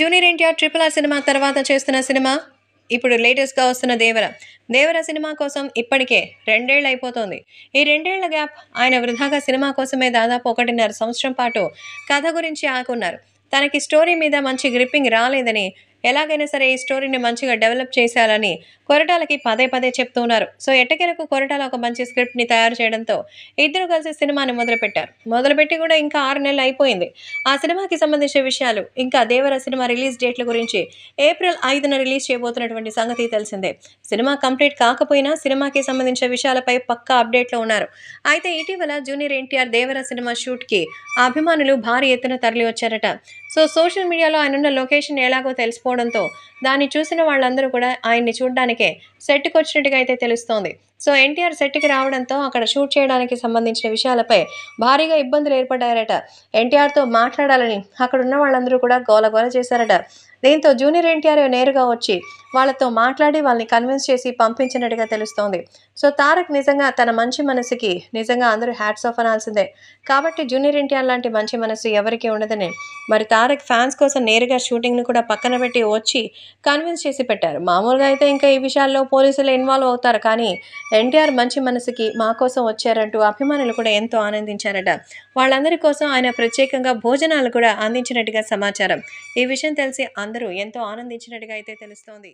junior NTR triple R cinema తర్వాత చేస్తున్న cinema ఇప్పుడు లేటెస్ట్గా వస్తున్న దేవర దేవర సినిమా కోసం ఇప్పటికే రెండేళ్ళు అయిపోతుంది ఈ రెండేళ్ల గ్యాప్ ఆయన వృధాగా సినిమా కోసమే దాదాపు ఒకటిన్నర సంవత్సరం పాటు కథ గురించి ఆకున్నారు తనకి స్టోరీ మీద మంచి గ్రిప్పింగ్ రాలేదని ఎలాగైనా సరే ఈ స్టోరీని మంచిగా డెవలప్ చేసేయాలని కొరటాలకి పదే పదే చెప్తున్నారు సో ఎట్టకెలకు కొరటాల ఒక మంచి స్క్రిప్ట్ని తయారు చేయడంతో ఇద్దరు కలిసి సినిమాని మొదలుపెట్టారు మొదలుపెట్టి కూడా ఇంకా ఆరు నెలలు అయిపోయింది ఆ సినిమాకి సంబంధించిన విషయాలు ఇంకా దేవర సినిమా రిలీజ్ డేట్ల గురించి ఏప్రిల్ ఐదున రిలీజ్ చేయబోతున్నటువంటి సంగతి తెలిసిందే సినిమా కంప్లీట్ కాకపోయినా సినిమాకి సంబంధించిన విషయాలపై పక్కా అప్డేట్లో ఉన్నారు అయితే ఇటీవల జూనియర్ ఎన్టీఆర్ దేవర సినిమా షూట్కి అభిమానులు భారీ ఎత్తున తరలి వచ్చారట సో సోషల్ మీడియాలో ఆయన ఉన్న లొకేషన్ ఎలాగో తెలిసిపోవడంతో దాన్ని చూసిన వాళ్ళందరూ కూడా ఆయన్ని చూడడానికే వచ్చినట్టుగా అయితే తెలుస్తోంది సో ఎన్టీఆర్ సెట్కి రావడంతో అక్కడ షూట్ చేయడానికి సంబంధించిన విషయాలపై భారీగా ఇబ్బందులు ఏర్పడ్డారట ఎన్టీఆర్తో మాట్లాడాలని అక్కడ ఉన్న వాళ్ళందరూ కూడా గోలగోల చేశారట దీంతో జూనియర్ ఎన్టీఆర్ నేరుగా వచ్చి వాళ్ళతో మాట్లాడి వాళ్ళని కన్విన్స్ చేసి పంపించినట్టుగా తెలుస్తోంది సో తారక్ నిజంగా తన మంచి మనసుకి నిజంగా అందరూ హ్యాట్స్ ఆఫ్ అనాల్సిందే కాబట్టి జూనియర్ ఎన్టీఆర్ లాంటి మంచి మనసు ఎవరికీ ఉండదని మరి తారక్ ఫ్యాన్స్ కోసం నేరుగా షూటింగ్ను కూడా పక్కన పెట్టి వచ్చి కన్విన్స్ చేసి పెట్టారు మామూలుగా అయితే ఇంకా ఈ విషయాల్లో పోలీసులు ఇన్వాల్వ్ అవుతారు కానీ ఎన్టీఆర్ మంచి మనసుకి మా కోసం వచ్చారంటూ అభిమానులు కూడా ఎంతో ఆనందించారట వాళ్ళందరి కోసం ఆయన ప్రత్యేకంగా భోజనాలు కూడా అందించినట్టుగా సమాచారం ఈ విషయం తెలిసి అందరూ ఎంతో ఆనందించినట్టుగా అయితే తెలుస్తోంది